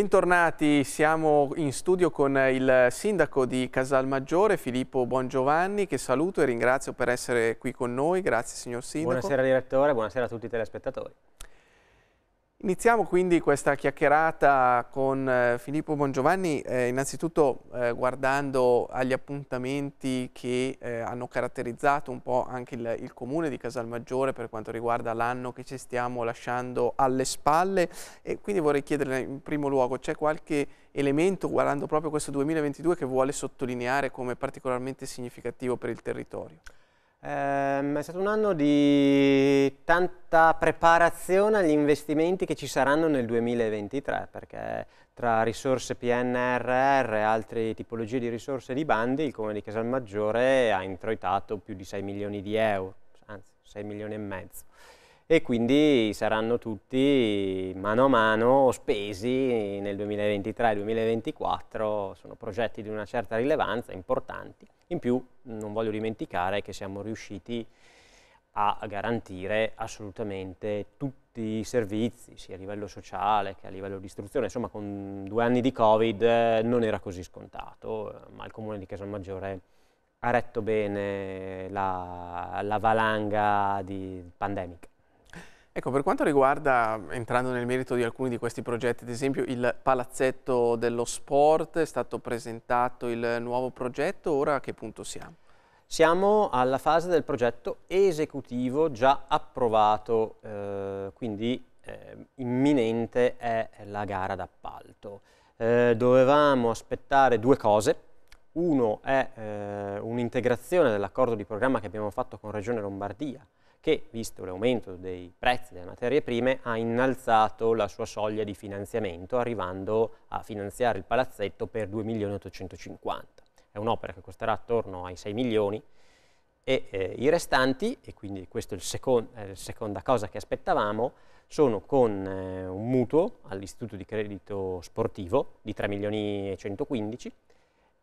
Bentornati, siamo in studio con il sindaco di Casalmaggiore, Filippo Bongiovanni, che saluto e ringrazio per essere qui con noi. Grazie signor sindaco. Buonasera direttore, buonasera a tutti i telespettatori. Iniziamo quindi questa chiacchierata con eh, Filippo Bongiovanni, eh, innanzitutto eh, guardando agli appuntamenti che eh, hanno caratterizzato un po' anche il, il comune di Casalmaggiore per quanto riguarda l'anno che ci stiamo lasciando alle spalle e quindi vorrei chiederle in primo luogo c'è qualche elemento guardando proprio questo 2022 che vuole sottolineare come particolarmente significativo per il territorio? Ehm, è stato un anno di tanta preparazione agli investimenti che ci saranno nel 2023 perché tra risorse PNRR e altre tipologie di risorse di bandi il Comune di Casalmaggiore ha introitato più di 6 milioni di euro, anzi 6 milioni e mezzo e quindi saranno tutti mano a mano spesi nel 2023 2024, sono progetti di una certa rilevanza, importanti in più non voglio dimenticare che siamo riusciti a garantire assolutamente tutti i servizi, sia a livello sociale che a livello di istruzione. Insomma, con due anni di Covid eh, non era così scontato, eh, ma il comune di Casalmaggiore ha retto bene la, la valanga pandemica. Ecco, per quanto riguarda, entrando nel merito di alcuni di questi progetti, ad esempio il Palazzetto dello Sport, è stato presentato il nuovo progetto, ora a che punto siamo? Siamo alla fase del progetto esecutivo già approvato, eh, quindi eh, imminente è la gara d'appalto. Eh, dovevamo aspettare due cose. Uno è eh, un'integrazione dell'accordo di programma che abbiamo fatto con Regione Lombardia che, visto l'aumento dei prezzi delle materie prime, ha innalzato la sua soglia di finanziamento, arrivando a finanziare il palazzetto per 2.850.000. È un'opera che costerà attorno ai 6 milioni e eh, i restanti, e quindi questa è, second, è la seconda cosa che aspettavamo, sono con eh, un mutuo all'Istituto di Credito Sportivo di 3 milioni e 115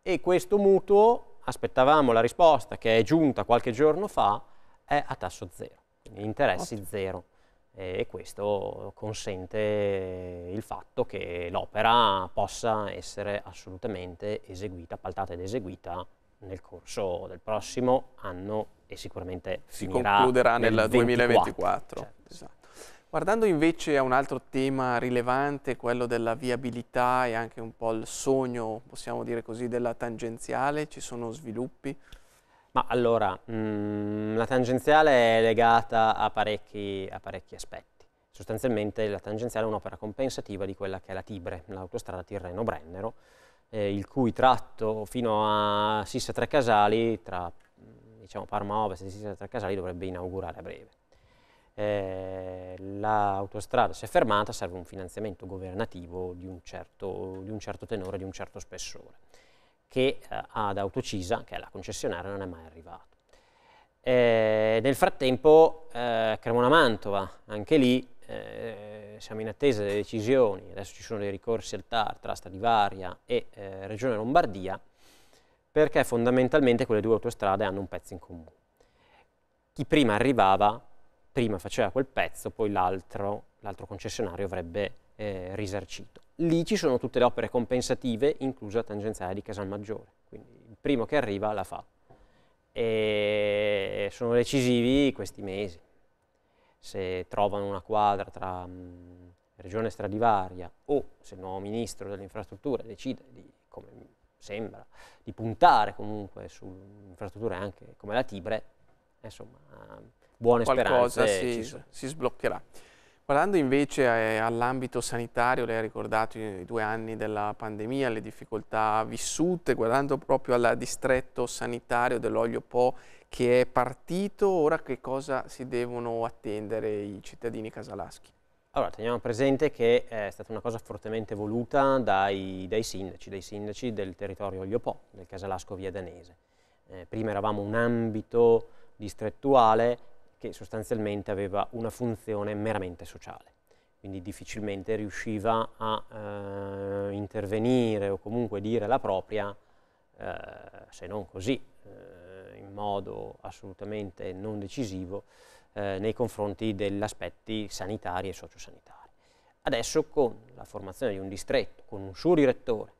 e questo mutuo aspettavamo la risposta che è giunta qualche giorno fa è a tasso zero, quindi interessi Ottimo. zero e questo consente il fatto che l'opera possa essere assolutamente eseguita, appaltata ed eseguita nel corso del prossimo anno e sicuramente si concluderà nel, nel 2024. 2024. Certo. Esatto. Guardando invece a un altro tema rilevante, quello della viabilità e anche un po' il sogno, possiamo dire così, della tangenziale, ci sono sviluppi? Ma allora, mh, mm, la tangenziale è legata a parecchi, a parecchi aspetti. Sostanzialmente la tangenziale è un'opera compensativa di quella che è la Tibre, l'autostrada Tirreno-Brennero, eh, il cui tratto fino a Sissa Tre Casali, tra mm, diciamo, Parma Ovest e Sissa Tre Casali, dovrebbe inaugurare a breve. Eh, l'autostrada si è fermata, serve un finanziamento governativo di un certo, di un certo tenore, di un certo spessore che eh, ad Autocisa, che è la concessionaria, non è mai arrivato. Eh, nel frattempo eh, Cremona-Mantova, anche lì eh, siamo in attesa delle decisioni, adesso ci sono dei ricorsi al TAR tra Stadivaria e eh, Regione Lombardia, perché fondamentalmente quelle due autostrade hanno un pezzo in comune. Chi prima arrivava, prima faceva quel pezzo, poi l'altro, concessionario avrebbe eh, risarcito lì ci sono tutte le opere compensative, inclusa tangenziale di Casalmaggiore. Quindi il primo che arriva la fa. E sono decisivi questi mesi. Se trovano una quadra tra mh, mm, Regione Stradivaria o se il nuovo Ministro delle Infrastrutture decide, di, come sembra, di puntare comunque su infrastrutture anche come la Tibre, insomma, buone Qualcosa speranze si, ci sono. si sbloccherà. Guardando invece eh, all'ambito sanitario, lei ha ricordato i due anni della pandemia, le difficoltà vissute, guardando proprio al distretto sanitario dell'Olio Po che è partito, ora che cosa si devono attendere i cittadini casalaschi? Allora, teniamo presente che è stata una cosa fortemente voluta dai, dai sindaci, dai sindaci del territorio Olio Po, del casalasco via danese. Eh, prima eravamo un ambito distrettuale, che sostanzialmente aveva una funzione meramente sociale, quindi difficilmente riusciva a eh, intervenire o comunque dire la propria, eh, se non così, eh, in modo assolutamente non decisivo, eh, nei confronti degli aspetti sanitari e sociosanitari. Adesso con la formazione di un distretto, con un suo direttore,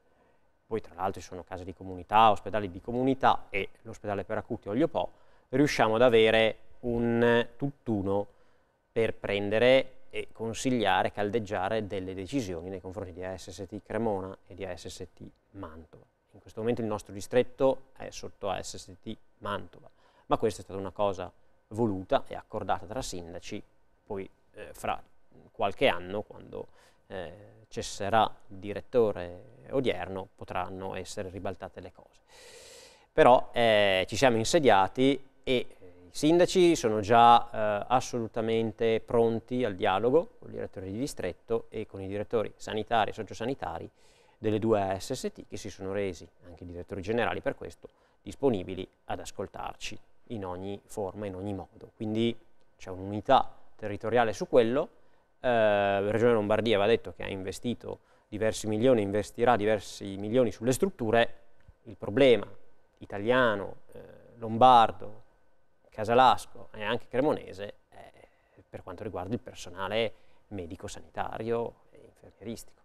poi tra l'altro ci sono case di comunità, ospedali di comunità e l'ospedale per acuti Oglio Po, riusciamo ad avere un tutt'uno per prendere e consigliare, caldeggiare delle decisioni nei confronti di ASST Cremona e di ASST Mantova. In questo momento il nostro distretto è sotto ASST Mantova, ma questa è stata una cosa voluta e accordata tra sindaci, poi eh, fra qualche anno, quando eh, cesserà il direttore odierno, potranno essere ribaltate le cose. Però eh, ci siamo insediati e sindaci sono già eh, assolutamente pronti al dialogo con i direttori di distretto e con i direttori sanitari e sociosanitari delle due ASST che si sono resi, anche i direttori generali per questo, disponibili ad ascoltarci in ogni forma, in ogni modo. Quindi c'è un'unità territoriale su quello, eh, la Regione Lombardia va detto che ha investito diversi milioni, investirà diversi milioni sulle strutture, il problema italiano, eh, lombardo, Casalasco e anche Cremonese eh, per quanto riguarda il personale medico-sanitario e infermieristico.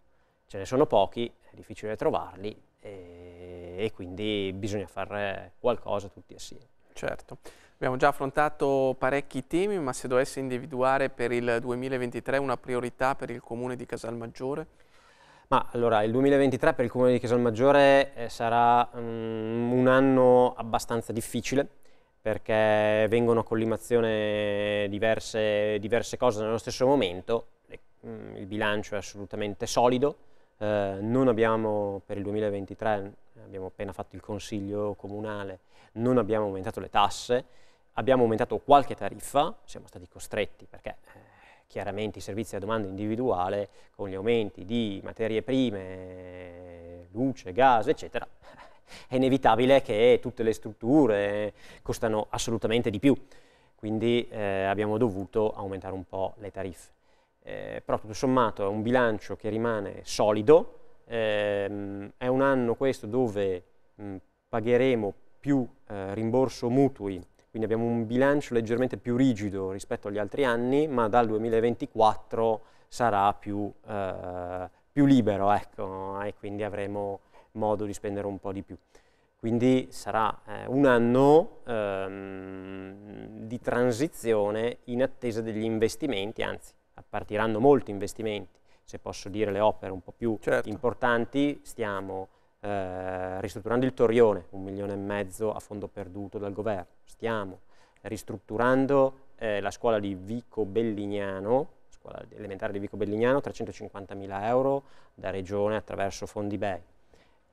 Ce ne sono pochi, è difficile trovarli e, eh, e quindi bisogna fare qualcosa tutti assieme. Certo. Abbiamo già affrontato parecchi temi, ma se dovesse individuare per il 2023 una priorità per il Comune di Casalmaggiore? Ma allora, il 2023 per il Comune di Casalmaggiore eh, sarà um, un anno abbastanza difficile, perché vengono a collimazione diverse, diverse cose nello stesso momento, mm, il bilancio è assolutamente solido, eh, non abbiamo per il 2023, abbiamo appena fatto il consiglio comunale, non abbiamo aumentato le tasse, abbiamo aumentato qualche tariffa, siamo stati costretti perché eh, chiaramente i servizi a domanda individuale con gli aumenti di materie prime, luce, gas, eccetera, è inevitabile che tutte le strutture costano assolutamente di più, quindi eh, abbiamo dovuto aumentare un po' le tariffe. Eh, però tutto sommato è un bilancio che rimane solido, ehm, è un anno questo dove mh, pagheremo più eh, rimborso mutui, quindi abbiamo un bilancio leggermente più rigido rispetto agli altri anni, ma dal 2024 sarà più, eh, più libero, ecco, e quindi avremo modo di spendere un po' di più. Quindi sarà eh, un anno ehm, di transizione in attesa degli investimenti, anzi partiranno molti investimenti, se posso dire le opere un po' più certo. importanti, stiamo eh, ristrutturando il Torrione, un milione e mezzo a fondo perduto dal governo, stiamo ristrutturando eh, la scuola di Vico Bellignano, scuola elementare di Vico Bellignano, 350.000 euro da regione attraverso fondi BEI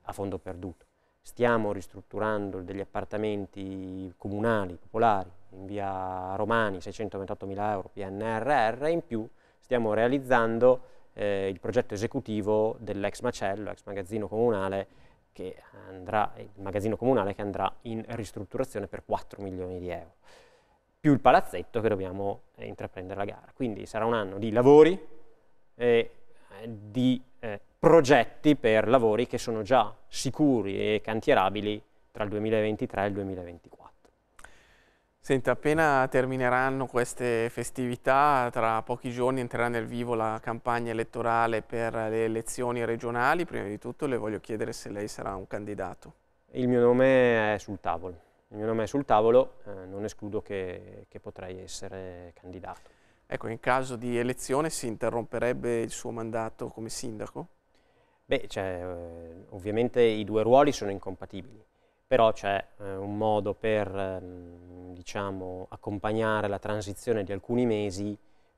a fondo perduto. Stiamo ristrutturando degli appartamenti comunali, popolari, in via Romani, 628 mila euro PNRR, e in più stiamo realizzando eh, il progetto esecutivo dell'ex macello, ex magazzino comunale, che andrà, il magazzino comunale che andrà in ristrutturazione per 4 milioni di euro, più il palazzetto che dobbiamo eh, intraprendere la gara. Quindi sarà un anno di lavori, eh, di eh, progetti per lavori che sono già sicuri e cantierabili tra il 2023 e il 2024. Senta, appena termineranno queste festività, tra pochi giorni entrerà nel vivo la campagna elettorale per le elezioni regionali. Prima di tutto le voglio chiedere se lei sarà un candidato. Il mio nome è sul tavolo. Il mio nome è sul tavolo, eh, non escludo che, che potrei essere candidato. Ecco, in caso di elezione si interromperebbe il suo mandato come sindaco? Beh, cioè, eh, ovviamente i due ruoli sono incompatibili, però c'è eh, un modo per ehm, diciamo, accompagnare la transizione di alcuni mesi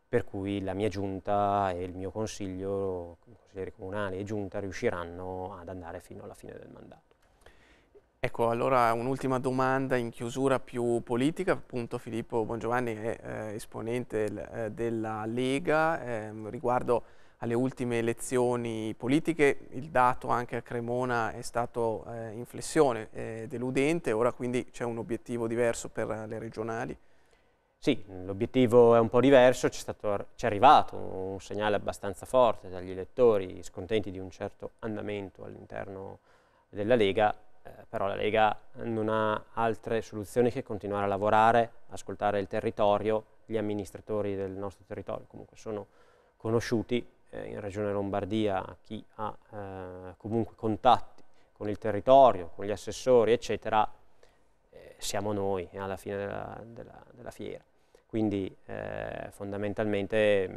per cui la mia giunta e il mio consiglio, consiglieri comunali e giunta, riusciranno ad andare fino alla fine del mandato. Ecco, allora un'ultima domanda in chiusura più politica, appunto Filippo Bongiovanni è eh, esponente eh, della Lega, ehm, riguardo alle ultime elezioni politiche il dato anche a Cremona è stato eh, in flessione eh, deludente, ora quindi c'è un obiettivo diverso per eh, le regionali? Sì, l'obiettivo è un po' diverso, c'è arrivato un segnale abbastanza forte dagli elettori scontenti di un certo andamento all'interno della Lega, eh, però la Lega non ha altre soluzioni che continuare a lavorare, ascoltare il territorio, gli amministratori del nostro territorio comunque sono conosciuti, eh, in Regione Lombardia chi ha eh, comunque contatti con il territorio, con gli assessori, eccetera, eh, siamo noi eh, alla fine della, della, della fiera. Quindi eh, fondamentalmente mh,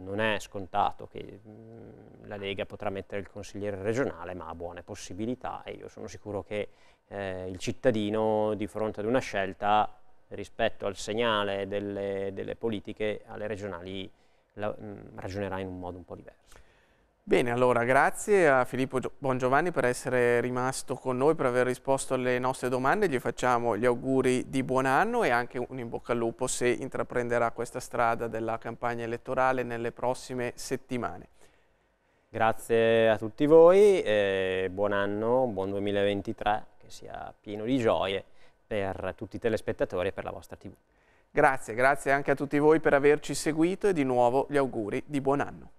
mm, non è scontato che mh, mm, la Lega potrà mettere il consigliere regionale, ma ha buone possibilità e io sono sicuro che eh, il cittadino di fronte ad una scelta rispetto al segnale delle, delle politiche alle regionali la, mm, ragionerà in un modo un po' diverso. Bene, allora grazie a Filippo Bongiovanni per essere rimasto con noi, per aver risposto alle nostre domande. Gli facciamo gli auguri di buon anno e anche un in bocca al lupo se intraprenderà questa strada della campagna elettorale nelle prossime settimane. Grazie a tutti voi, e buon anno, buon 2023, che sia pieno di gioie per tutti i telespettatori e per la vostra TV. Grazie, grazie anche a tutti voi per averci seguito e di nuovo gli auguri di buon anno.